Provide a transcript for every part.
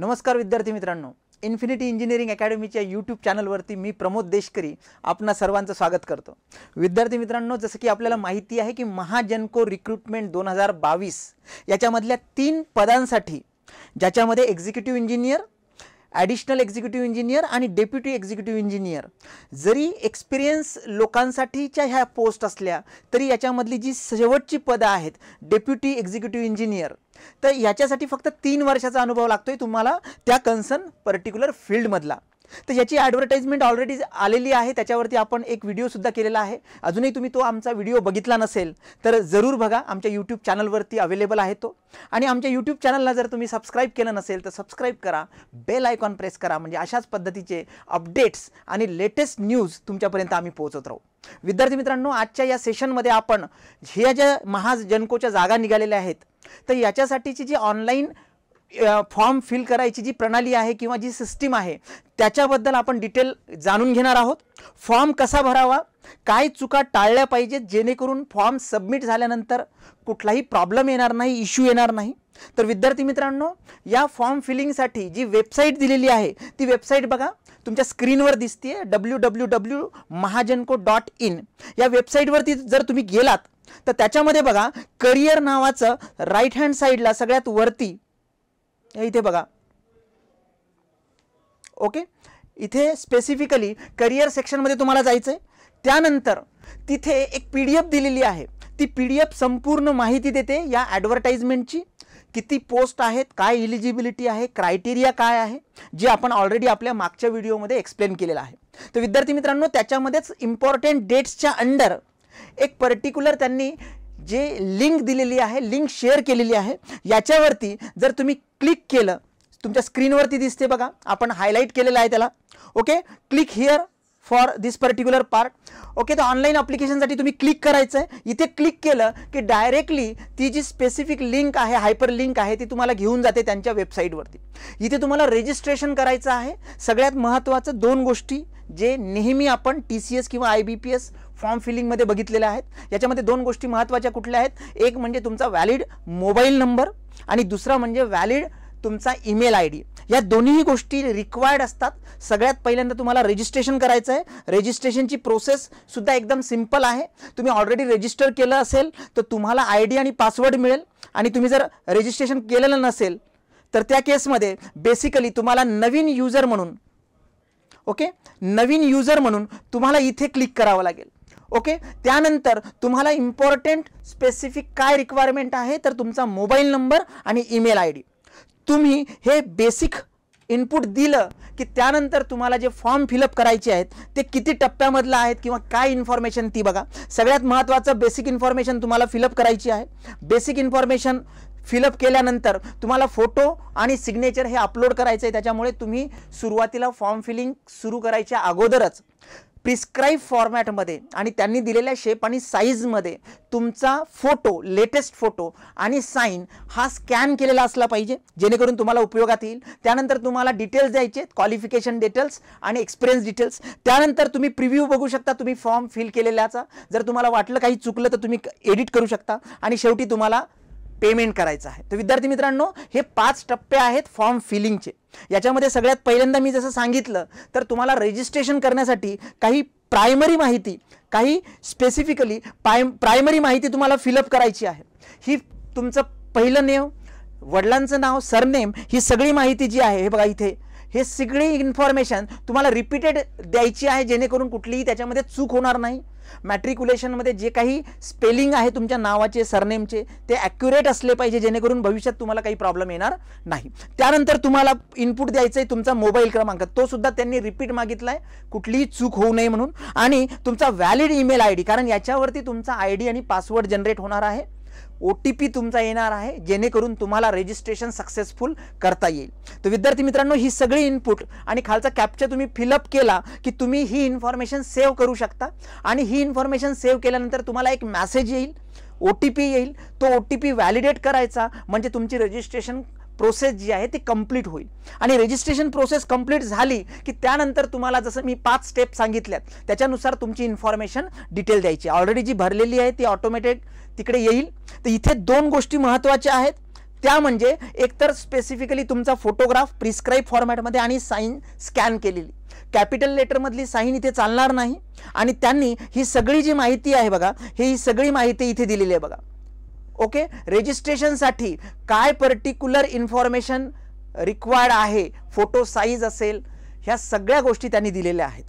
नमस्कार विद्यार्थी मित्रांनो इन्फिनिटी इंजिनिअरिंग अकॅडमीच्या यूट्यूब चॅनलवरती मी प्रमोद देशकरी आपणा सर्वांचं स्वागत करतो विद्यार्थी मित्रांनो जसं की आपल्याला माहिती आहे की महाजनको रिक्रुटमेंट दोन हजार बावीस याच्यामधल्या तीन पदांसाठी ज्याच्यामध्ये executive engineer additional executive engineer आणि डेप्युटी एक्झिक्युटिव्ह इंजिनियर जरी एक्सपिरियन्स लोकांसाठीच्या ह्या पोस्ट असल्या तरी याच्यामधली जी शेवटची पदं आहेत डेप्युटी एक्झिक्युटिव्ह इंजिनियर तर याच्यासाठी फक्त तीन वर्षाचा अनुभव लागतो आहे तुम्हाला त्या कन्सर्न पर्टिक्युलर फील्डमधला तर याची ॲडव्हर्टाईजमेंट ऑलरेडी आलेली आहे त्याच्यावरती आपण एक व्हिडिओसुद्धा केलेला आहे अजूनही तुम्ही तो आमचा व्हिडिओ बघितला नसेल तर जरूर बघा आमच्या यूट्यूब चॅनलवरती अवेलेबल आहे तो आणि आमच्या यूट्यूब चॅनलला जर तुम्ही सबस्क्राईब केलं नसेल तर सबस्क्राईब करा बेल आयकॉन प्रेस करा म्हणजे अशाच पद्धतीचे अपडेट्स आणि लेटेस्ट न्यूज तुमच्यापर्यंत आम्ही पोहोचत राहू विद्यार्थी मित्रांनो आजच्या या सेशनमध्ये आपण ह्या ज्या महाजनकोच्या जागा निघालेल्या आहेत तर याच्यासाठीची जी ऑनलाईन फॉर्म फिल करायची जी प्रणाली आहे किंवा जी सिस्टीम आहे त्याच्याबद्दल आपण डिटेल जाणून घेणार आहोत फॉर्म कसा भरावा काय चुका टाळल्या पाहिजेत जेणेकरून फॉर्म सबमिट झाल्यानंतर कुठलाही प्रॉब्लेम येणार नाही इश्यू येणार नाही तर विद्यार्थी मित्रांनो या फॉर्म फिलिंगसाठी जी वेबसाईट दिलेली आहे ती वेबसाईट बघा तुमच्या स्क्रीनवर दिसते W W W Mahagenco dot in या वेबसाईटवरती जर तुम्ही गेलात तर त्याच्यामध्ये बघा करिअर नावाचं राईट हँड साईडला सगळ्यात वरती इथे बघा ओके इथे स्पेसिफिकली करिअर सेक्शनमध्ये तुम्हाला जायचं आहे त्यानंतर तिथे एक पी डी एफ दिलेली आहे ती पी डी एफ संपूर्ण माहिती देते या ॲडव्हर्टाईजमेंटची किती पोस्ट आहेत काय इलिजिबिलिटी आहे क्रायटेरिया काय आहे जे आपण ऑलरेडी आपल्या मागच्या व्हिडिओमध्ये एक्सप्लेन केलेलं आहे तर विद्यार्थी मित्रांनो त्याच्यामध्येच इम्पॉर्टंट डेट्सच्या अंडर एक पर्टिक्युलर त्यांनी जे लिंक दिलेली आहे लिंक शेअर केलेली आहे याच्यावरती जर तुम्ही क्लिक केलं तुमच्या स्क्रीनवरती दिसते बघा आपण हायलाईट केलेलं आहे त्याला okay click here for this particular part okay तर ऑनलाईन अप्लिकेशनसाठी तुम्ही क्लिक करायचं आहे इथे क्लिक केलं की डायरेक्टली ती जी स्पेसिफिक लिंक आहे हायपर लिंक आहे ती तुम्हाला घेऊन जाते त्यांच्या वेबसाईटवरती इथे तुम्हाला रजिस्ट्रेशन करायचं आहे सगळ्यात महत्त्वाचं दोन गोष्टी जे नेहमी आपण टी सी एस किंवा I B P S form फिलिंगमध्ये बघितलेल्या आहेत याच्यामध्ये दोन गोष्टी महत्त्वाच्या कुठल्या आहेत एक म्हणजे तुमचा व्हॅलिड मोबाईल नंबर आणि दुसरा म्हणजे व्हॅलिड तुमचा ईमेल आय डी या दोन्ही गोष्टी रिक्वायर्ड असतात सगळ्यात पहिल्यांदा तुम्हाला रजिस्ट्रेशन करायचं आहे रजिस्ट्रेशनची प्रोसेससुद्धा एकदम सिम्पल आहे तुम्ही ऑलरेडी रजिस्टर केलं असेल तर तुम्हाला आय डी आणि पासवर्ड मिळेल आणि तुम्ही जर रजिस्ट्रेशन केलेलं नसेल तर त्या केसमध्ये बेसिकली तुम्हाला नवीन युजर म्हणून ओके नवीन युजर म्हणून तुम्हाला इथे क्लिक करावं लागेल ओके त्यानंतर तुम्हाला इम्पॉर्टंट स्पेसिफिक काय रिक्वायरमेंट आहे तर तुमचा मोबाईल नंबर आणि ईमेल आय डी तुम्ही हे बेसिक इनपुट दिलं की त्यानंतर तुम्हाला जे फॉर्म फिलअप करायचे आहेत ते किती टप्प्यामधलं आहेत किंवा काय इन्फॉर्मेशन ती बघा सगळ्यात महत्त्वाचं बेसिक इन्फॉर्मेशन तुम्हाला फिलअप करायची आहे बेसिक इन्फॉर्मेशन फिलअप केल्यानंतर तुम्हाला फोटो आणि सिग्नेचर हे अपलोड करायचं आहे त्याच्यामुळे तुम्ही सुरुवातीला फॉर्म फिलिंग सुरू करायच्या अगोदरच प्रिस्क्राईब फॉर्मॅटमध्ये आणि त्यांनी दिलेल्या शेप आणि साईजमध्ये तुमचा फोटो लेटेस्ट फोटो आणि साईन हा स्कॅन केलेला असला पाहिजे जेणेकरून तुम्हाला उपयोगात येईल त्यानंतर तुम्हाला डिटेल्स द्यायचे क्वालिफिकेशन डिटेल्स आणि एक्सपिरियन्स डिटेल्स त्यानंतर तुम्ही प्रिव्ह्यू बघू शकता तुम्ही फॉर्म फिल केलेल्याचा जर तुम्हाला वाटलं काही चुकलं तर तुम्ही एडिट करू शकता आणि शेवटी तुम्हाला पेमेंट करायचं आहे तर विद्यार्थी मित्रांनो हे पाच टप्पे आहेत फॉर्म फिलिंगचे याच्यामध्ये सगळ्यात पहिल्यांदा मी जसं सांगितलं तर तुम्हाला रजिस्ट्रेशन करण्यासाठी काही प्रायमरी माहिती काही स्पेसिफिकली प्रायम प्रायमरी माहिती तुम्हाला फिलअप करायची आहे ही तुमचं पहिलं नेम वडिलांचं नाव सरनेम ही सगळी माहिती जी आहे हे बघा इथे हे सगळी इन्फॉर्मेशन तुम्हाला रिपीटेड द्यायची आहे जेणेकरून कुठलीही त्याच्यामध्ये चूक होणार नाही मॅट्रिक्युलेशनमध्ये जे काही स्पेलिंग आहे तुमच्या नावाचे सरनेमचे ते ॲक्युरेट असले पाहिजे जेणेकरून भविष्यात तुम्हाला काही प्रॉब्लेम येणार नाही त्यानंतर तुम्हाला इनपुट द्यायचं आहे तुमचा मोबाईल क्रमांक तो सुद्धा त्यांनी रिपीट मागितला आहे कुठलीही चूक होऊ नये म्हणून आणि तुमचा व्हॅलिड ईमेल आय कारण याच्यावरती तुमचा आय आणि पासवर्ड जनरेट होणार आहे ओ टी पी तुमचा येणार आहे जेणेकरून तुम्हाला रजिस्ट्रेशन सक्सेसफुल करता येईल तर विद्यार्थी मित्रांनो ही सगळी इनपुट आणि खालचा कॅप्चर तुम्ही फिलअप केला की तुम्ही ही इन्फॉर्मेशन सेव्ह करू शकता आणि ही इन्फॉर्मेशन सेव्ह केल्यानंतर तुम्हाला एक मॅसेज येईल ओ टी पी येईल तो ओ टी पी व्हॅलिडेट करायचा म्हणजे तुमची रजिस्ट्रेशन प्रोसेस जी आहे ती कंप्लीट होईल आणि रजिस्ट्रेशन प्रोसेस कंप्लीट झाली की त्यानंतर तुम्हाला जसं मी पाच स्टेप सांगितल्यात त्याच्यानुसार तुमची इन्फॉर्मेशन डिटेल द्यायची ऑलरेडी जी भरलेली आहे ती ऑटोमॅटिक तिकडे येईल तर इथे दोन गोष्टी महत्त्वाच्या आहेत त्या म्हणजे एकतर स्पेसिफिकली तुमचा फोटोग्राफ प्रिस्क्राईब फॉर्मॅटमध्ये आणि साईन स्कॅन केलेली कॅपिटल लेटरमधली साईन इथे चालणार नाही आणि त्यांनी ही सगळी जी माहिती आहे बघा हे ही सगळी माहिती इथे दिलेली आहे बघा ओके रेजिस्ट्रेशनसाठी काय पर्टिक्युलर इन्फॉर्मेशन रिक्वायर्ड आहे फोटो साईज असेल ह्या सगळ्या गोष्टी त्यांनी दिलेल्या आहेत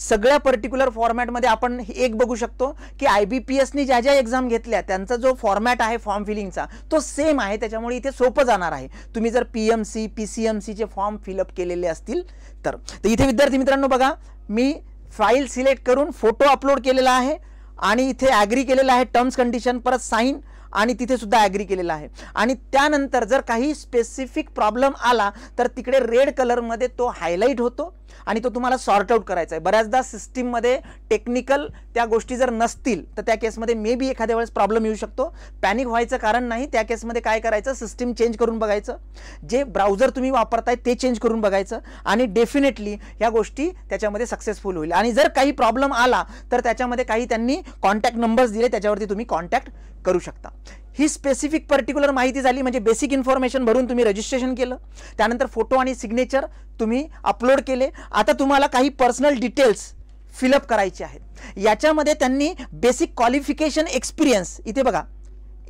सगळ्या पर्टिक्युलर फॉर्मॅटमध्ये आपण एक बघू शकतो की आय बी पी एसनी ज्या ज्या एक्झाम घेतल्या त्यांचा जो फॉर्मॅट आहे फॉर्म फिलिंगचा तो सेम आहे त्याच्यामुळे इथे सोपं जाणार आहे तुम्ही जर P M C P C M सीचे फॉर्म फिलअप केलेले असतील तर इथे विद्यार्थी मित्रांनो बघा मी फाईल सिलेक्ट करून फोटो अपलोड केलेला आहे आणि इथे ॲग्री केलेला आहे टर्म्स कंडिशन परत साईन आणि तिथे सुद्धा ॲग्री केलेला आहे आणि त्यानंतर जर काही स्पेसिफिक प्रॉब्लेम आला तर तिकडे रेड कलरमध्ये तो हायलाईट होतो आणि तो तुम्हाला सॉर्ट आउट करायचा आहे बऱ्याचदा सिस्टीममध्ये टेक्निकल त्या गोष्टी जर नसतील तर त्या केसमध्ये मे बी एखाद्या वेळेस प्रॉब्लेम येऊ शकतो पॅनिक व्हायचं कारण नाही त्या केसमध्ये काय करायचं सिस्टीम चेंज करून बघायचं जे ब्राउझर तुम्ही वापरताय ते चेंज करून बघायचं आणि डेफिनेटली ह्या गोष्टी त्याच्यामध्ये सक्सेसफुल होईल आणि जर काही प्रॉब्लेम आला तर त्याच्यामध्ये काही त्यांनी कॉन्टॅक्ट नंबर्स दिले त्याच्यावरती तुम्ही कॉन्टॅक्ट करू शकता ही स्पेसिफिक पर्टिक्युलर माहिती झाली म्हणजे बेसिक इन्फॉर्मेशन भरून तुम्ही रजिस्ट्रेशन केलं त्यानंतर फोटो आणि सिग्नेचर तुम्ही अपलोड केले आता तुम्हाला काही पर्सनल डिटेल्स फिलअप करायचे आहेत याच्यामध्ये त्यांनी बेसिक क्वालिफिकेशन एक्सपिरियन्स इथे बघा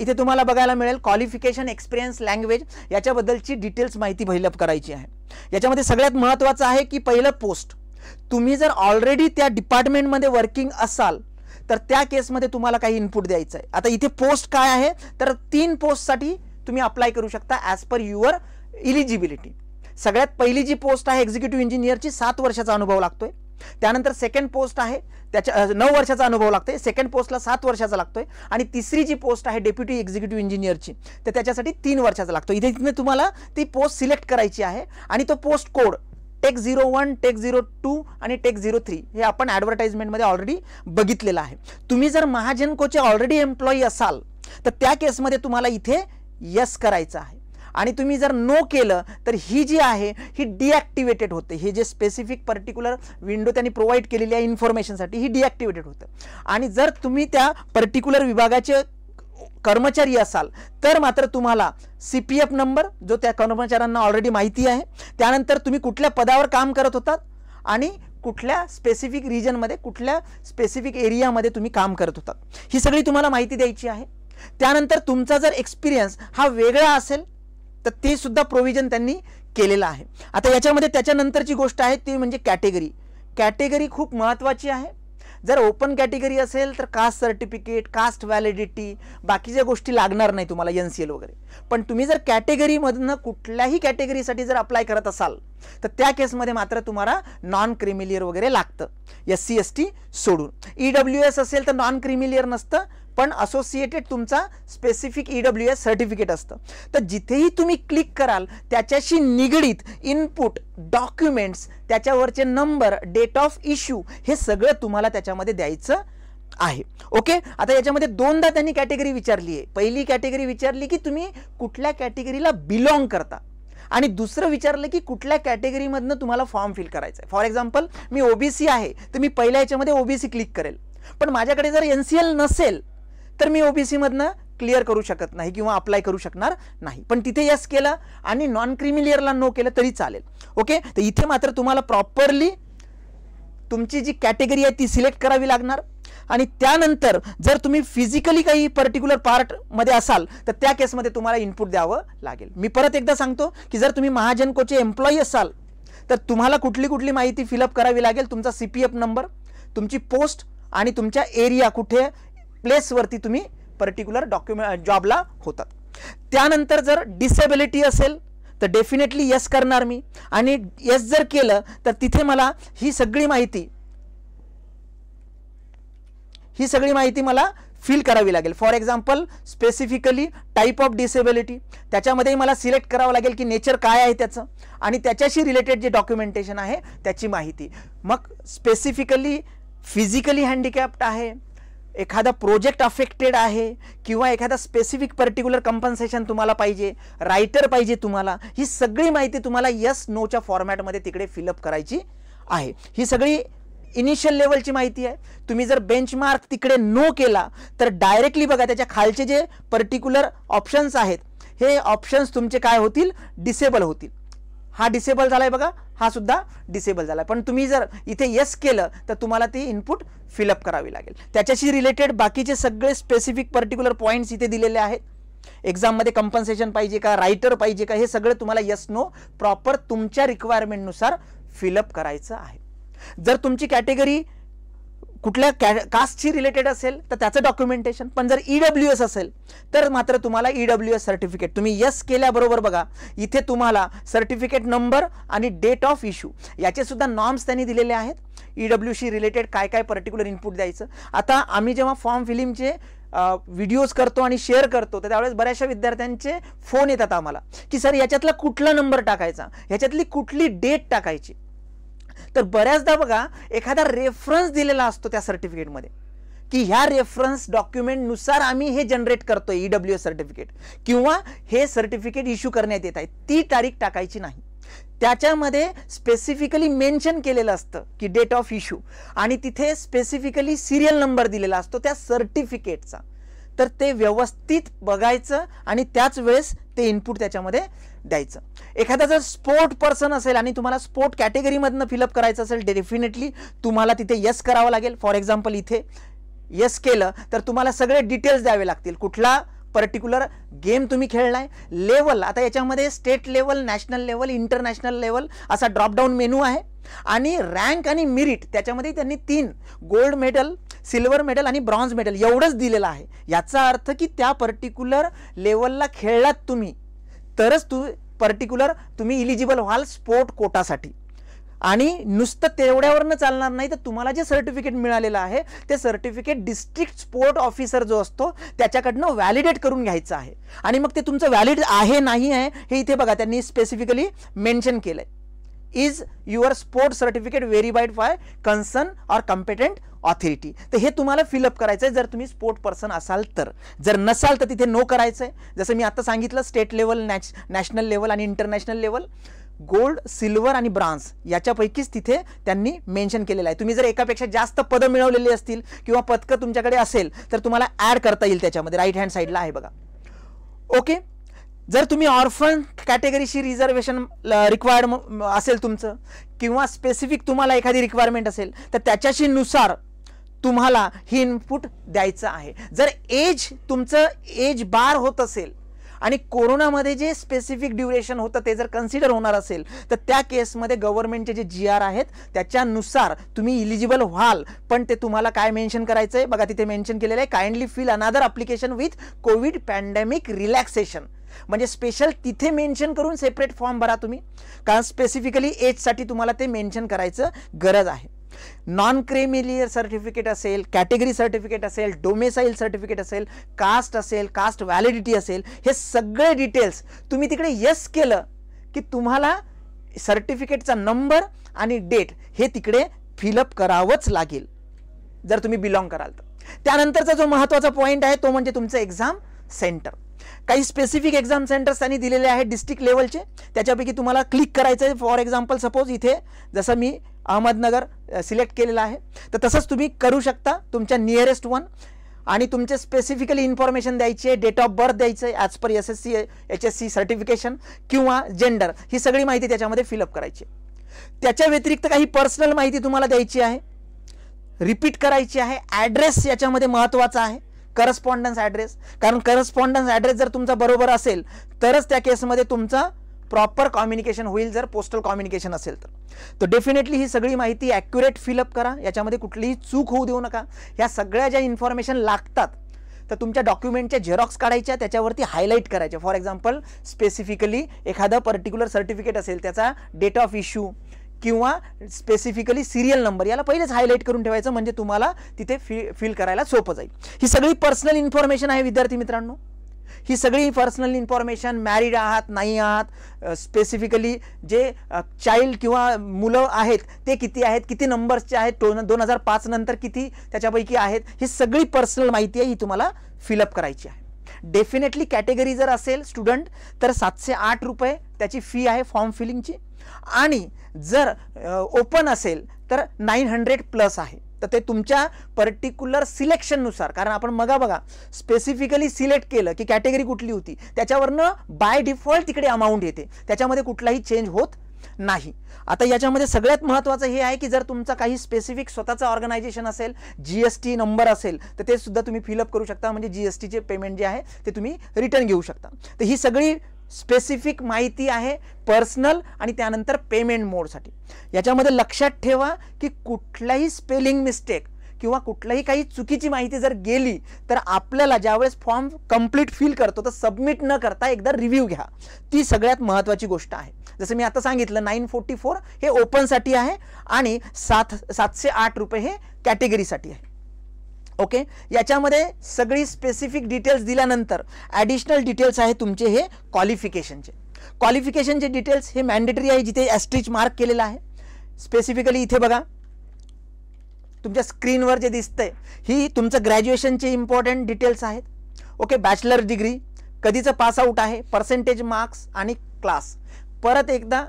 इथे तुम्हाला बघायला मिळेल क्वालिफिकेशन एक्सपिरियन्स लँग्वेज याच्याबद्दलची डिटेल्स माहिती फिलअप करायची आहे याच्यामध्ये सगळ्यात महत्त्वाचं आहे की पहिलं पोस्ट तुम्ही जर ऑलरेडी त्या डिपार्टमेंटमध्ये वर्किंग असाल तर त्या केसमध्ये तुम्हाला काही इनपुट द्यायचं आहे आता इथे पोस्ट काय आहे तर तीन पोस्टसाठी तुम्ही अप्लाय करू शकता ॲज पर युअर इलिजिबिलिटी सगळ्यात पहिली जी पोस्ट आहे एक्झिक्युटिव्ह इंजिनियरची सात वर्षाचा अनुभव लागतोय त्यानंतर सेकंड पोस्ट आहे त्याच्या नऊ वर्षाचा अनुभव लागतोय सेकंड पोस्टला सात वर्षाचा लागतोय आणि तिसरी जी पोस्ट आहे डेप्युटी एक्झिक्युटिव्ह इंजिनियरची तर त्याच्यासाठी तीन वर्षाचा लागतो इथे तिथे तुम्हाला ती पोस्ट सिलेक्ट करायची आहे आणि तो post code tech zero one tech zero two आणि टेक झिरो थ्री हे आपण ॲडव्हर्टाइजमेंटमध्ये ऑलरेडी बघितलेलं आहे तुम्ही जर महाजनकोचे ऑलरेडी एम्प्लॉई असाल तर त्या केसमध्ये तुम्हाला इथे यस करायचं आहे आणि तुम्ही जर नो केलं तर ही जी आहे ही डिॲक्टिवेटेड होते हे जे स्पेसिफिक पर्टिक्युलर विंडो त्यांनी प्रोवाइड केलेली आहे इन्फॉर्मेशनसाठी ही डिॲक्टिवेटेड होतं आणि जर तुम्ही त्या पर्टिक्युलर विभागाचे कर्मचारी असाल तर मात्र तुम्हाला सी पी एफ नंबर जो त्या कर्मचाऱ्यांना ऑलरेडी माहिती आहे त्यानंतर तुम्ही कुठल्या पदावर काम करत होतात आणि कुठल्या स्पेसिफिक रिजनमध्ये कुठल्या स्पेसिफिक एरियामध्ये तुम्ही काम करत होतात ही सगळी तुम्हाला माहिती द्यायची आहे त्यानंतर तुमचा जर एक्सपिरियन्स हा वेगळा असेल तर ते सुद्धा प्रोव्हिजन त्यांनी केलेलं आहे आता याच्यामध्ये त्याच्यानंतरची गोष्ट आहे ती म्हणजे कॅटेगरी कॅटेगरी खूप महत्त्वाची आहे जर ओपन कॅटेगरी असेल तर कास्ट सर्टिफिकेट कास्ट व्हॅलिडिटी बाकीच्या गोष्टी लागणार नाही तुम्हाला एन सी एल वगैरे पण तुम्ही जर कॅटेगरीमधनं कुठल्याही कॅटेगरीसाठी जर अप्लाय करत असाल तर त्या केसमध्ये मात्र तुम्हाला नॉन क्रिमिलियर वगैरे लागतं एस सी एस टी सोडून ई डब्ल्यू एस असेल तर नॉन क्रिमिलियर नसतं पण असोसिएटेड तुमचा specific E W S certificate असतं तर जिथेही तुम्ही क्लिक कराल त्याच्याशी निगडीत इनपुट डॉक्युमेंट्स त्याच्यावरचे नंबर डेट ऑफ इश्यू हे सगळं तुम्हाला त्याच्यामध्ये द्यायचं आहे ओके आता याच्यामध्ये दोनदा त्यांनी कॅटेगरी विचारली आहे पहिली कॅटेगरी विचारली की तुम्ही कुठल्या कॅटेगरीला बिलॉंग करता आणि दुसरं विचारलं की कुठल्या कॅटेगरीमधनं तुम्हाला फॉर्म फिल करायचं आहे फॉर एक्झाम्पल मी ओबीसी आहे तर मी पहिल्या याच्यामध्ये ओबीसी क्लिक करेल पण माझ्याकडे जर एन सी एल नसेल तर मी ओबीसीमधनं क्लिअर करू शकत नाही किंवा अप्लाय करू शकणार नाही पण तिथे यस केलं आणि नॉन क्रिमिलियरला नो केलं तरी चालेल ओके तर इथे मात्र तुम्हाला प्रॉपरली तुमची जी कॅटेगरी आहे ती सिलेक्ट करावी लागणार आणि त्यानंतर जर तुम्ही फिजिकली काही पर्टिक्युलर पार्टमध्ये असाल तर त्या केसमध्ये तुम्हाला इनपुट द्यावं लागेल मी परत एकदा सांगतो की जर तुम्ही महाजनकोचे एम्प्लॉई असाल तर तुम्हाला कुठली कुठली माहिती फिलअप करावी लागेल तुमचा सी पी एफ नंबर तुमची पोस्ट आणि तुमच्या एरिया कुठे प्लेसवरती तुम्ही पर्टिक्युलर डॉक्युमेंट जॉबला होतात त्यानंतर जर डिसेबिलिटी असेल तर डेफिनेटली यस करणार मी आणि यस जर केलं तर तिथे मला ही सगळी माहिती ही सगळी माहिती मला फिल करावी लागेल for example specifically type of disability त्याच्यामध्ये मला सिलेक्ट करावं लागेल की नेचर काय आहे त्याचं आणि त्याच्याशी रिलेटेड जे डॉक्युमेंटेशन आहे त्याची माहिती मग स्पेसिफिकली फिजिकली हँडिकॅप्ट आहे एखादा प्रोजेक्ट अफेक्टेड आहे किंवा एखादा स्पेसिफिक पर्टिक्युलर कंपन्सेशन तुम्हाला पाहिजे रायटर पाहिजे तुम्हाला ही सगळी माहिती तुम्हाला यस नोच्या फॉर्मॅटमध्ये तिकडे फिलअप करायची आहे ही सगळी इनिशियल लेवलची माहिती आहे तुम्ही जर बेंचमार्क तिकडे नो केला तर डायरेक्टली बघा त्याच्या खालचे जे पर्टिक्युलर ऑप्शन्स आहेत हे ऑप्शन्स तुमचे काय होतील डिसेबल होतील हा डिसेबल झाला आहे बघा हा सुद्धा डिसेबल झाला पण तुम्ही जर इथे येस केलं तर तुम्हाला ती इनपुट फिलअप करावी लागेल त्याच्याशी रिलेटेड बाकीचे सगळे स्पेसिफिक पर्टिक्युलर पॉईंट्स इथे दिलेले आहेत एक्झाममध्ये कंपन्सेशन पाहिजे का रायटर पाहिजे का हे सगळं तुम्हाला यस नो प्रॉपर तुमच्या रिक्वायरमेंटनुसार फिलअप करायचं आहे जर तुमची कॅटेगरी कुठल्या कॅ कास्टशी रिलेटेड असेल तर त्याचं डॉक्युमेंटेशन पण जर ई डब्ल्यू एस असेल तर मात्र तुम्हाला ई डब्ल्यू एस सर्टिफिकेट तुम्ही यस केल्याबरोबर बघा इथे तुम्हाला सर्टिफिकेट नंबर आणि डेट ऑफ इश्यू सुद्धा नॉर्म्स त्यांनी दिलेले आहेत ई डब्ल्यूशी रिलेटेड काय काय पर्टिक्युलर इनपुट द्यायचं आता आम्ही जेव्हा फॉर्म फिलिंगचे व्हिडिओज करतो आणि शेअर करतो तर त्यावेळेस बऱ्याचशा विद्यार्थ्यांचे फोन येतात आम्हाला की सर याच्यातला कुठला नंबर टाकायचा ह्याच्यातली कुठली डेट टाकायची तर बऱ्याचदा बघा एखादा रेफरन्स दिलेला असतो त्या सर्टिफिकेटमध्ये की ह्या रेफरन्स डॉक्युमेंटनुसार आम्ही हे जनरेट करतो ई डब्ल्यू एस सर्टिफिकेट किंवा हे सर्टिफिकेट इश्यू करण्यात येत आहे ती तारीख टाकायची नाही त्याच्यामध्ये स्पेसिफिकली मेन्शन केलेलं असतं की डेट ऑफ इश्यू आणि तिथे स्पेसिफिकली सिरियल नंबर दिलेला असतो त्या सर्टिफिकेटचा तर ते व्यवस्थित बघायचं आणि त्याच वेळेस ते इनपुट त्याच्यामध्ये द्यायचं एखादा जर स्पोर्ट पर्सन असेल आणि तुम्हाला स्पोर्ट कॅटेगरीमधनं फिलअप करायचं असेल डेफिनेटली तुम्हाला तिथे यस करावं लागेल फॉर एक्झाम्पल इथे यस केलं तर तुम्हाला सगळे डिटेल्स द्यावे लागतील कुठला पर्टिक्युलर गेम तुम्ही आहे लेवल आता याच्यामध्ये state level national level international level असा ड्रॉपडाऊन मेनू आहे आणि रँक आणि मिरिट त्याच्यामध्ये त्यांनी तीन गोल्ड मेडल सिल्वर मेडल आणि ब्रॉन्झ मेडल एवढंच दिलेलं आहे याचा अर्थ की त्या पर्टिक्युलर लेवलला खेळलात तुम्ही तरच तू पर्टिक्युलर तुम्ही इलिजिबल व्हाल स्पोर्ट कोटासाठी आणि नुसतं तेवढ्यावरनं चालणार नाही तर तुम्हाला जे सर्टिफिकेट मिळालेलं आहे ते सर्टिफिकेट डिस्ट्रिक्ट स्पोर्ट ऑफिसर जो असतो त्याच्याकडनं व्हॅलिडेट करून घ्यायचं आहे आणि मग ते तुमचं व्हॅलिड आहे नाही आहे हे इथे बघा त्यांनी स्पेसिफिकली मेन्शन केलं is your sport certificate verified by concern or competent authority तर हे तुम्हाला फिलअप करायचं आहे जर तुम्ही स्पोर्ट पर्सन असाल तर जर नसाल तर तिथे नो करायचं आहे जसं मी आता सांगितलं स्टेट लेवल नॅश नॅशनल लेवल आणि इंटरनॅशनल लेवल गोल्ड सिल्वर आणि ब्रॉन्झ याच्यापैकीच तिथे त्यांनी मेन्शन केलेलं आहे तुम्ही जर एकापेक्षा जास्त पदं मिळवलेली असतील किंवा पदकं तुमच्याकडे असेल तर तुम्हाला ॲड करता येईल त्याच्यामध्ये राईट हँड साईडला आहे बघा ओके जर तुम्ही ऑर्फन कॅटेगरीशी रिझर्वेशन रिक्वायर्ड असेल तुमचं किंवा स्पेसिफिक तुम्हाला एखादी रिक्वायरमेंट असेल तर त्याच्याशी नुसार तुम्हाला ही इनपुट द्यायचं आहे जर एज तुमचं एज बार होत असेल आणि कोरोनामध्ये जे स्पेसिफिक ड्युरेशन होतं ते जर कन्सिडर होणार असेल तर त्या केसमध्ये गव्हर्नमेंटचे जे जी आर आहेत त्याच्यानुसार तुम्ही इलिजिबल व्हाल पण ते तुम्हाला काय मेन्शन करायचं आहे बघा तिथे मेन्शन केलेलं आहे kindly fill another application with COVID pandemic relaxation म्हणजे स्पेशल तिथे मेन्शन करून सेपरेट फॉर्म भरा तुम्ही कारण स्पेसिफिकली एजसाठी तुम्हाला ते मेन्शन करायचं गरज आहे नॉन क्रेमिलियर सर्टिफिकेट असेल कॅटेगरी सर्टिफिकेट असेल डोमेसाईल सर्टिफिकेट असेल कास्ट असेल कास्ट व्हॅलिडिटी असेल हे सगळे डिटेल्स तुम्ही तिकडे येस केलं की तुम्हाला सर्टिफिकेटचा नंबर आणि डेट हे तिकडे फिलअप करावंच लागेल जर तुम्ही बिलॉंग कराल तर त्यानंतरचा जो महत्त्वाचा पॉईंट आहे तो म्हणजे तुमचं एक्झाम सेंटर काही स्पेसिफिक एक्झाम सेंटर्स त्यांनी दिलेले आहेत डिस्ट्रिक्ट लेवलचे त्याच्यापैकी तुम्हाला क्लिक करायचं आहे फॉर एक्झाम्पल सपोज इथे जसं मी अहमदनगर सिलेक्ट केलेलं आहे तर तसंच तुम्ही करू शकता तुमच्या नियरेस्ट वन आणि तुमचे स्पेसिफिकली इन्फॉर्मेशन द्यायची आहे डेट ऑफ बर्थ द्यायचं आहे as per S S C H S C certification किंवा जेंडर ही सगळी माहिती त्याच्यामध्ये फिलअप करायची त्याच्या व्यतिरिक्त काही पर्सनल माहिती तुम्हाला द्यायची आहे रिपीट करायची आहे ॲड्रेस याच्यामध्ये महत्त्वाचा आहे करस्पॉन्डन्स ॲड्रेस कारण करस्पॉन्डन्स ॲड्रेस जर तुमचा बरोबर असेल तरच त्या केसमध्ये तुमचं प्रॉपर कॉम्युनिकेशन होईल जर पोस्टल कॉम्युनिकेशन असेल तर तर डेफिनेटली ही सगळी माहिती ॲक्युरेट फिलअप करा याच्यामध्ये कुठलीही चूक होऊ देऊ नका ह्या सगळ्या ज्या इन्फॉर्मेशन लागतात तर तुमच्या डॉक्युमेंटच्या झेरॉक्स काढायच्या त्याच्यावरती हायलाईट करायच्या फॉर एक्झाम्पल स्पेसिफिकली एखादं पर्टिक्युलर सर्टिफिकेट असेल त्याचा डेट ऑफ इश्यू किंवा स्पेसिफिकली सिरियल नंबर याला पहिलेच हायलाईट करून ठेवायचं म्हणजे तुम्हाला तिथे फी फील करायला सोपं जाईल ही सगळी पर्सनल इन्फॉर्मेशन आहे विद्यार्थी मित्रांनो ही सगळी पर्सनल इन्फॉर्मेशन मॅरिड आहात नाही आहात स्पेसिफिकली जे चाइल्ड किंवा मुलं आहेत ते किती आहेत किती नंबर्सचे आहेत टो दोन हजार पाच नंतर किती त्याच्यापैकी आहेत ही सगळी पर्सनल माहिती आहे ही तुम्हाला फिलअप करायची आहे डेफिनेटली कॅटेगरी जर असेल स्टुडंट तर सातशे आठ रुपये त्याची फी आहे फॉर्म फिलिंगची आणि जर ओपन असेल तर नाईन हंड्रेड प्लस आहे तर ते तुमच्या पर्टिक्युलर सिलेक्शननुसार कारण आपण बघा बघा स्पेसिफिकली सिलेक्ट केलं की कॅटेगरी कुठली होती त्याच्यावरनं बाय डिफॉल्ट तिकडे अमाऊंट येते त्याच्यामध्ये कुठलाही चेंज होत नाही आता याच्यामध्ये सगळ्यात महत्त्वाचं हे आहे की जर तुमचा काही स्पेसिफिक स्वतःचं ऑर्गनायझेशन असेल जी एस टी नंबर असेल तर ते सुद्धा तुम्ही फिलअप करू शकता म्हणजे जी एस टीचे पेमेंट जे आहे ते तुम्ही रिटर्न घेऊ शकता तर ही सगळी स्पेसिफिक माहिती आहे पर्सनल आणि त्यानंतर पेमेंट मोडसाठी याच्यामध्ये लक्षात ठेवा की कुठलाही स्पेलिंग मिस्टेक किंवा कुठलाही काही चुकीची माहिती जर गेली तर आपल्याला ज्यावेळेस फॉर्म कम्प्लीट फिल करतो तर सबमिट न करता एकदा रिव्ह्यू घ्या ती सगळ्यात महत्त्वाची गोष्ट आहे जसं मी आता सांगितलं नाईन फोर्टी फोर हे ओपनसाठी आहे आणि सात सातशे आठ रुपये हे कॅटेगरीसाठी आहे ओके याच्यामध्ये सगळी स्पेसिफिक डिटेल्स दिल्यानंतर ॲडिशनल डिटेल्स आहे तुमचे हे क्वालिफिकेशनचे क्वालिफिकेशनचे डिटेल्स हे मॅन्डेटरी आहे जिथे ॲस्ट्रीच मार्क केलेलं आहे स्पेसिफिकली इथे बघा तुमच्या स्क्रीनवर जे दिसतंय ही तुमचं ग्रॅज्युएशनचे इम्पॉर्टंट डिटेल्स आहेत ओके बॅचलर डिग्री कधीचं पासआउट आहे पर्सेंटेज मार्क्स आणि क्लास परत एकदा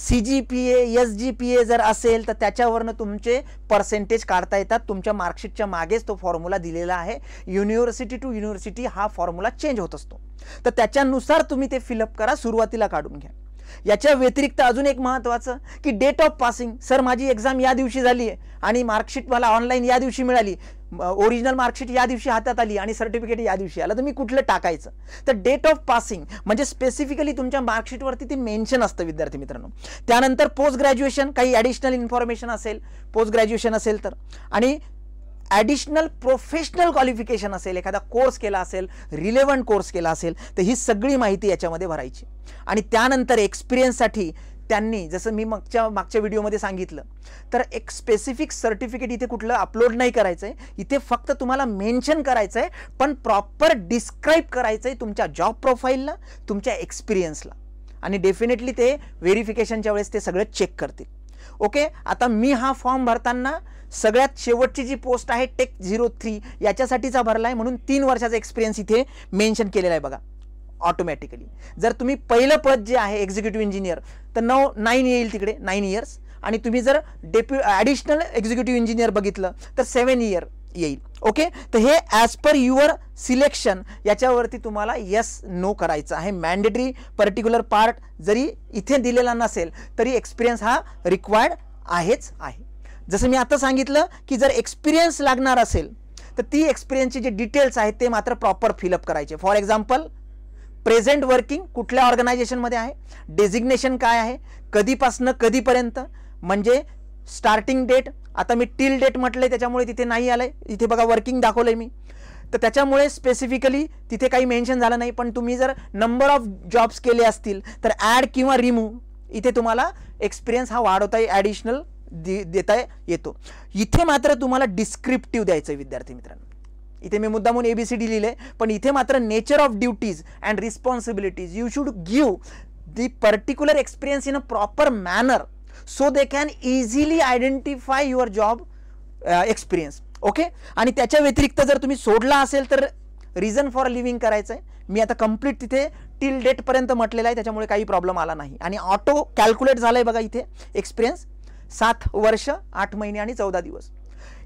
C G P A S G P A जर असेल तर त्याच्यावरनं तुमचे पर्सेंटेज काढता येतात तुमच्या मार्कशीटच्या मागेच तो फॉर्म्युला दिलेला आहे युनिव्हर्सिटी टू युनिव्हर्सिटी हा फॉर्म्युला चेंज होत असतो तर त्याच्यानुसार तुम्ही ते फिलअप करा सुरुवातीला काढून घ्या याच्या व्यतिरिक्त अजून एक महत्त्वाचं की डेट ऑफ पासिंग सर माझी एक्झाम या दिवशी झाली आहे आणि मार्कशीट मला ऑनलाईन या दिवशी मिळाली ओरिजिनल मार्कशीट या दिवशी हातात आली आणि सर्टिफिकेट या दिवशी आलं तर मी कुठलं टाकायचं तर डेट ऑफ पासिंग म्हणजे स्पेसिफिकली तुमच्या मार्कशीटवरती ते मेन्शन असतं विद्यार्थी मित्रांनो त्यानंतर पोस्ट ग्रॅज्युएशन काही ॲडिशनल इन्फॉर्मेशन असेल पोस्ट ग्रॅज्युएशन असेल तर आणि ॲडिशनल प्रोफेशनल क्वालिफिकेशन असेल एखादा कोर्स केला असेल रिलेव्हंट कोर्स केला असेल तर ही सगळी माहिती याच्यामध्ये भरायची आणि त्यानंतर एक्सपिरियन्ससाठी त्यांनी जसं मी मागच्या मागच्या व्हिडिओमध्ये सांगितलं तर एक स्पेसिफिक सर्टिफिकेट इथे कुठलं अपलोड नाही करायचं आहे इथे फक्त तुम्हाला मेन्शन करायचं आहे पण प्रॉपर डिस्क्राईब करायचं आहे तुमच्या जॉब प्रोफाईलला तुमच्या एक्सपिरियन्सला आणि डेफिनेटली ते व्हेरिफिकेशनच्या वेळेस ते सगळं चेक करतील ओके आता मी हा फॉर्म भरताना सगळ्यात शेवटची जी पोस्ट आहे टेक झिरो थ्री याच्यासाठीचा भरला आहे म्हणून तीन वर्षाचा एक्सपिरियन्स इथे मेन्शन केलेला आहे बघा ऑटोमॅटिकली जर तुम्ही पहिलं पद जे आहे एक्झिक्युटिव्ह इंजिनियर तर नऊ नाईन येईल तिकडे नाईन इयर्स आणि तुम्ही जर डेप्यु ॲडिशनल एक्झिक्युटिव्ह इंजिनियर बघितलं तर सेवन इयर येईल ओके तर हे ॲज पर युअर सिलेक्शन याच्यावरती तुम्हाला यस नो करायचं आहे मॅन्डेटरी पर्टिक्युलर पार्ट जरी इथे दिलेला नसेल तरी एक्सपिरियन्स हा रिक्वायर्ड आहेच आहे जसं मी आता सांगितलं की जर एक्सपिरियन्स लागणार असेल तर ती एक्सपिरियन्सचे जे डिटेल्स आहेत ते मात्र प्रॉपर फिलअप करायचे फॉर एक्झाम्पल प्रेझेंट वर्किंग कुठल्या ऑर्गनायझेशनमध्ये आहे डेझिग्नेशन काय आहे कधीपासनं कधीपर्यंत म्हणजे स्टार्टिंग डेट आता मी टील डेट म्हटलं त्याच्यामुळे तिथे नाही आलं आहे इथे बघा वर्किंग दाखवलं आहे मी तर त्याच्यामुळे स्पेसिफिकली तिथे काही मेन्शन झालं नाही पण तुम्ही जर नंबर ऑफ जॉब्स केले असतील तर ॲड किंवा रिमूव्ह इथे तुम्हाला एक्सपिरियन्स हा वाढवता आहे ॲडिशनल देता येतो इथे मात्र तुम्हाला डिस्क्रिप्टिव्ह द्यायचं आहे विद्यार्थी मित्रांनो इथे मी मुद्दा म्हणून ए बी सी डी लिहिले पण इथे मात्र nature of duties and responsibilities you should give the particular experience in a proper manner so they can easily identify your job experience okay आणि त्याच्या व्यतिरिक्त जर तुम्ही सोडला असेल तर रिझन फॉर लिव्हिंग करायचं आहे मी आता कंप्लीट तिथे टिल डेटपर्यंत म्हटलेलं आहे त्याच्यामुळे काही प्रॉब्लेम आला नाही आणि ऑटो कॅल्क्युलेट झालं आहे बघा इथे एक्सपिरियन्स सात वर्ष आठ महिने आणि चौदा दिवस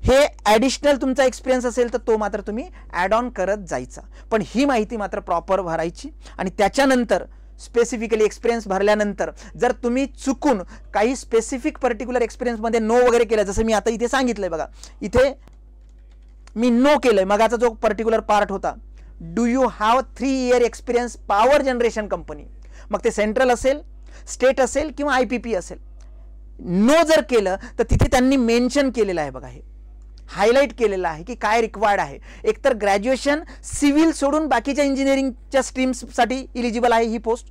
हे ॲडिशनल तुमचा एक्सपिरियन्स असेल तर तो मात्र तुम्ही ॲड ऑन करत जायचा पण ही माहिती मात्र प्रॉपर भरायची आणि त्याच्यानंतर स्पेसिफिकली एक्सपिरियन्स भरल्यानंतर जर तुम्ही चुकून काही स्पेसिफिक पर्टिक्युलर एक्सपिरियन्समध्ये नो वगैरे केलं जसं मी आता इथे सांगितलंय बघा इथे मी नो केलंय मग मगाचा जो पर्टिक्युलर पार्ट होता do you have three year experience power generation company मग ते सेंट्रल असेल स्टेट असेल किंवा आय पी पी असेल नो जर केलं तर तिथे त्यांनी मेन्शन केलेलं आहे बघा हे हायलाईट केलेलं आहे की काय रिक्वायर्ड आहे एकतर ग्रॅज्युएशन सिव्हिल सोडून बाकीच्या इंजिनिअरिंगच्या स्ट्रीम्ससाठी इलिजिबल आहे ही पोस्ट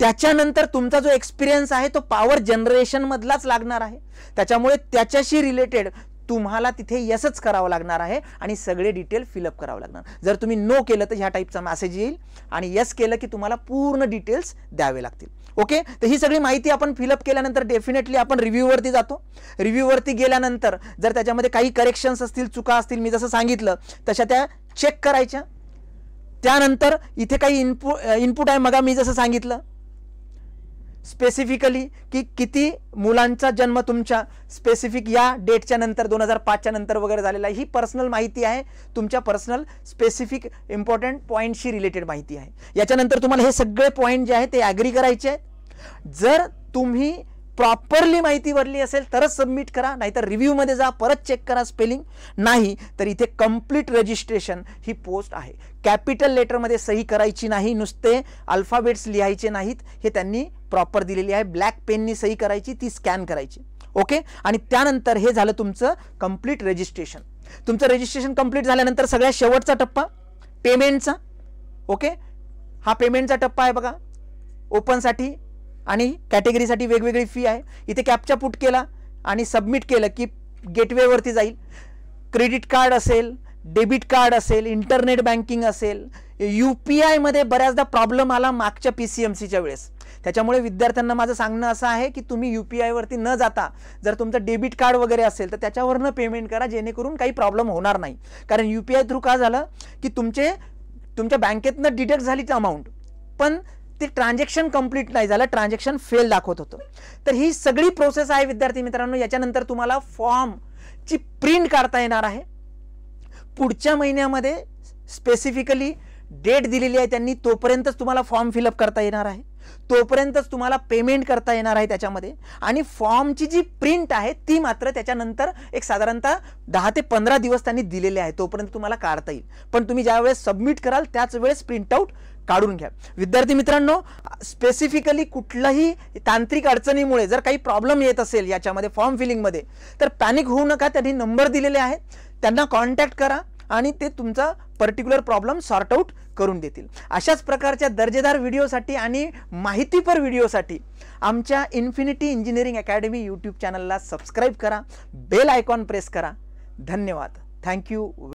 त्याच्यानंतर तुमचा जो एक्सपिरियन्स आहे तो पॉवर जनरेशनमधलाच लागणार आहे त्याच्यामुळे त्याच्याशी रिलेटेड तुम्हाला तिथे यसच करावं लागणार आहे आणि सगळे डिटेल फिलअप करावं लागणार जर तुम्ही नो केलं तर ह्या टाईपचा मेसेज येईल आणि यस केलं की तुम्हाला पूर्ण डिटेल्स द्यावे लागतील ओके तर ही सगळी माहिती आपण फिलअप केल्यानंतर डेफिनेटली आपण रिव्ह्यूवरती जातो रिव्ह्यूवरती गेल्यानंतर जर त्याच्यामध्ये काही करेक्शन्स असतील चुका असतील मी जसं सांगितलं तशा त्या चेक करायच्या त्यानंतर इथे काही इनपु इनपुट आहे मग मी जसं सांगितलं स्पेसिफिकली की किती मुलांचा जन्म तुमच्या स्पेसिफिक या डेटच्या नंतर दोन हजार पाचच्या नंतर वगैरे झालेला आहे ही पर्सनल माहिती आहे तुमच्या पर्सनल स्पेसिफिक इम्पॉर्टंट पॉईंटशी रिलेटेड माहिती आहे याच्यानंतर तुम्हाला हे सगळे पॉईंट जे आहे ते ॲग्री करायचे आहेत जर तुम्ही प्रॉपरली माहिती भरली असेल तरच सबमिट करा नाहीतर रिव्ह्यूमध्ये जा परत चेक करा स्पेलिंग नाही तर इथे कम्प्लीट रजिस्ट्रेशन ही पोस्ट आहे कॅपिटल लेटरमध्ये सही करायची नाही नुसते अल्फाबेट्स लिहायचे नाहीत हे त्यांनी प्रॉपर दिलेली आहे ब्लॅक पेननी सही करायची ती स्कॅन करायची ओके आणि त्यानंतर हे झालं तुमचं कम्प्लीट रजिस्ट्रेशन तुमचं रजिस्ट्रेशन कंप्लीट झाल्यानंतर सगळ्यात शेवटचा टप्पा पेमेंटचा ओके हा पेमेंटचा टप्पा आहे बघा ओपनसाठी आणि कॅटेगरीसाठी वेगवेगळी फी आहे इथे कॅपचा पुट केला आणि सबमिट केलं की गेटवेवरती जाईल क्रेडिट कार्ड असेल डेबिट कार्ड असेल इंटरनेट बँकिंग असेल यू पी आयमध्ये बऱ्याचदा प्रॉब्लेम आला मागच्या पी सी एम सीच्या वेळेस त्याच्यामुळे विद्यार्थ्यांना माझं सांगणं असं आहे की तुम्ही यू पी आयवरती न जाता जर तुमचं डेबिट कार्ड वगैरे असेल तर त्याच्यावरनं पेमेंट करा जेणेकरून काही प्रॉब्लेम होणार नाही कारण यू पी आय थ्रू का झालं की तुमचे तुमच्या बँकेतनं डिडक्ट झाली अमाऊंट पण ते ट्रान्झॅक्शन कंप्लीट नाही झालं ट्रान्झॅक्शन फेल दाखवत होतं तर ही सगळी प्रोसेस आहे विद्यार्थी मित्रांनो याच्यानंतर तुम्हाला फॉर्मची प्रिंट काढता येणार आहे पुढच्या महिन्यामध्ये स्पेसिफिकली डेट दिलेली आहे त्यांनी तोपर्यंतच तुम्हाला फॉर्म फिलअप करता येणार आहे तोपर्यंतच तुम्हाला पेमेंट करता येणार आहे त्याच्यामध्ये आणि फॉर्मची जी प्रिंट आहे ती मात्र त्याच्यानंतर एक साधारणतः दहा ते पंधरा दिवस त्यांनी दिलेले आहे तोपर्यंत तुम्हाला काढता येईल पण तुम्ही ज्यावेळेस सबमिट कराल त्याच वेळेस प्रिंटआउट काढून घ्या विद्यार्थी मित्रांनो स्पेसिफिकली कुठलाही तांत्रिक अडचणीमुळे जर काही प्रॉब्लेम येत असेल याच्यामध्ये फॉर्म फिलिंगमध्ये तर पॅनिक होऊ नका त्यांनी नंबर दिलेले आहेत त्यांना कॉन्टॅक्ट करा आणि ते तुमचा पर्टिक्युलर प्रॉब्लेम सॉर्ट आऊट करून देतील अशाच प्रकारच्या दर्जेदार व्हिडिओसाठी आणि माहितीपर व्हिडिओसाठी आमच्या इन्फिनिटी इंजिनिअरिंग अकॅडमी यूट्यूब चॅनलला सबस्क्राईब करा बेल आयकॉन प्रेस करा धन्यवाद थँक्यू